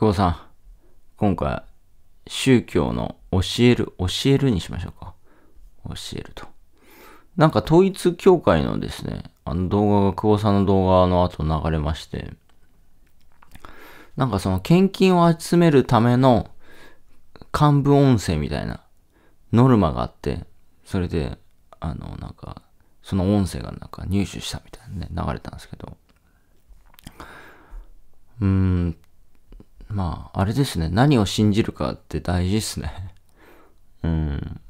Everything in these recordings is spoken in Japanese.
久保さん、今回、宗教の教える、教えるにしましょうか。教えると。なんか統一教会のですね、あの動画が、久保さんの動画の後流れまして、なんかその献金を集めるための幹部音声みたいなノルマがあって、それで、あの、なんか、その音声がなんか入手したみたいなね、流れたんですけど、うーんまあ、あれですね。何を信じるかって大事ですね。うん。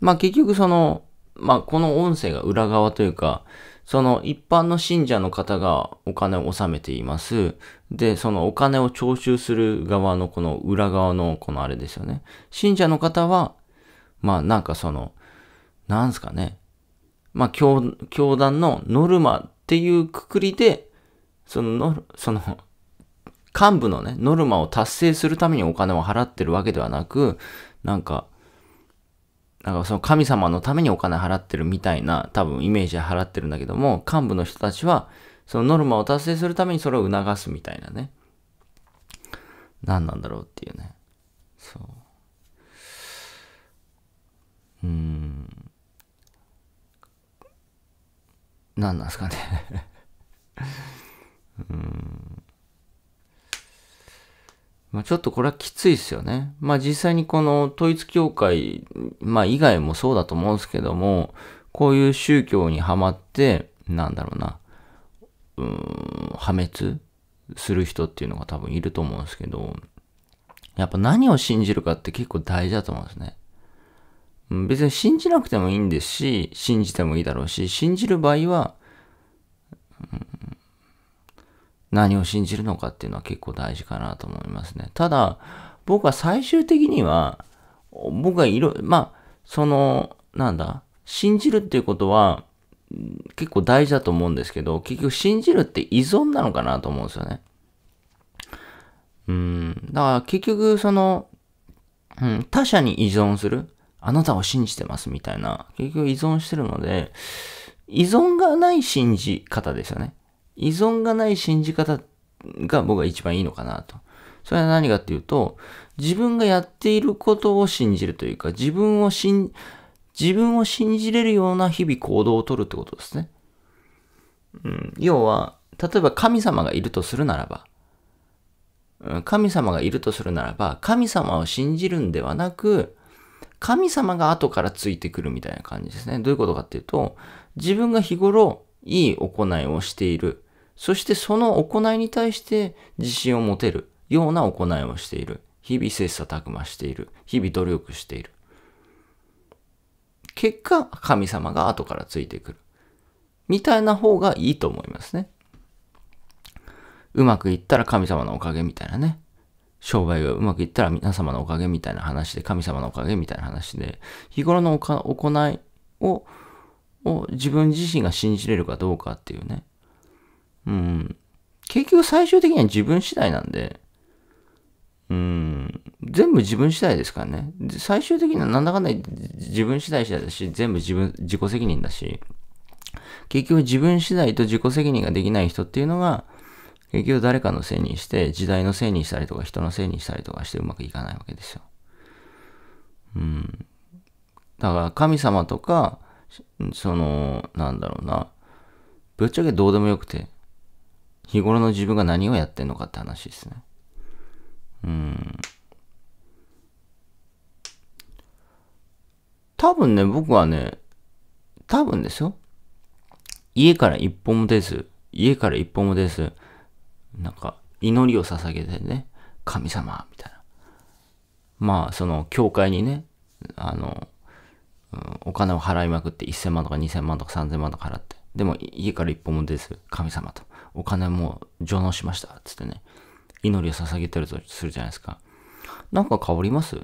まあ結局その、まあこの音声が裏側というか、その一般の信者の方がお金を納めています。で、そのお金を徴収する側のこの裏側のこのあれですよね。信者の方は、まあなんかその、なんすかね。まあ教、教団のノルマっていうくくりで、その、その、幹部のね、ノルマを達成するためにお金を払ってるわけではなく、なんか、なんかその神様のためにお金払ってるみたいな多分イメージで払ってるんだけども、幹部の人たちはそのノルマを達成するためにそれを促すみたいなね。何なんだろうっていうね。そう。うーん。何なんですかね うーん。まあ、ちょっとこれはきついですよね。まあ実際にこの統一教会、まあ以外もそうだと思うんですけども、こういう宗教にはまって、なんだろうな、うん、破滅する人っていうのが多分いると思うんですけど、やっぱ何を信じるかって結構大事だと思うんですね。別に信じなくてもいいんですし、信じてもいいだろうし、信じる場合は、何を信じるのかっていうのは結構大事かなと思いますね。ただ、僕は最終的には、僕はいろ、まあ、その、なんだ、信じるっていうことは、結構大事だと思うんですけど、結局信じるって依存なのかなと思うんですよね。うん。だから結局、その、うん、他者に依存する。あなたを信じてますみたいな。結局依存してるので、依存がない信じ方ですよね。依存がない信じ方が僕は一番いいのかなと。それは何かっていうと、自分がやっていることを信じるというか、自分を信、自分を信じれるような日々行動をとるってことですね。うん、要は、例えば神様がいるとするならば、神様がいるとするならば、神様を信じるんではなく、神様が後からついてくるみたいな感じですね。どういうことかっていうと、自分が日頃いい行いをしている。そしてその行いに対して自信を持てるような行いをしている。日々切磋琢磨している。日々努力している。結果、神様が後からついてくる。みたいな方がいいと思いますね。うまくいったら神様のおかげみたいなね。商売がうまくいったら皆様のおかげみたいな話で、神様のおかげみたいな話で、日頃の行いをを自分自身が信じれるかどうかっていうね。うん。結局最終的には自分次第なんで、うん。全部自分次第ですからね。最終的にはなんだかんだ自分次第次第だし、全部自分、自己責任だし、結局自分次第と自己責任ができない人っていうのが、結局誰かのせいにして、時代のせいにしたりとか、人のせいにしたりとかしてうまくいかないわけですよ。うん。だから神様とか、その、なんだろうな、ぶっちゃけどうでもよくて、日頃の自分が何をやってんのかって話ですね。うん。多分ね、僕はね、多分ですよ。家から一歩も出ず、家から一歩も出ず、なんか、祈りを捧げてね、神様、みたいな。まあ、その、教会にね、あの、うん、お金を払いまくって1000万とか2000万とか3000万とか払って。でも、家から一歩も出ず、神様と。お金も上納しましたっつってね、祈りを捧げてるとするじゃないですか。なんか変わります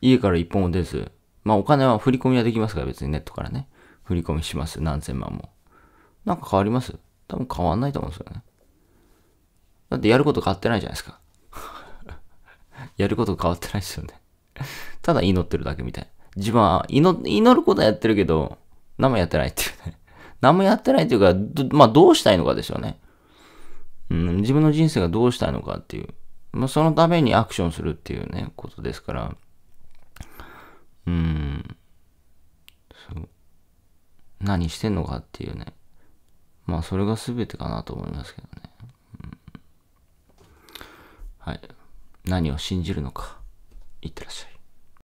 家から一本も出ず、まあお金は振り込みはできますから別にネットからね、振り込みします。何千万も。なんか変わります多分変わんないと思うんですよね。だってやること変わってないじゃないですか。やること変わってないですよね。ただ祈ってるだけみたい。自分は祈、祈ることはやってるけど、何もやってないっていうね。何もやってないというか、どまあ、どうしたいのかですよね。うん、自分の人生がどうしたいのかっていう。まあ、そのためにアクションするっていうね、ことですから。うん。そう。何してんのかっていうね。まあ、それが全てかなと思いますけどね。うん、はい。何を信じるのか。いってらっしゃい。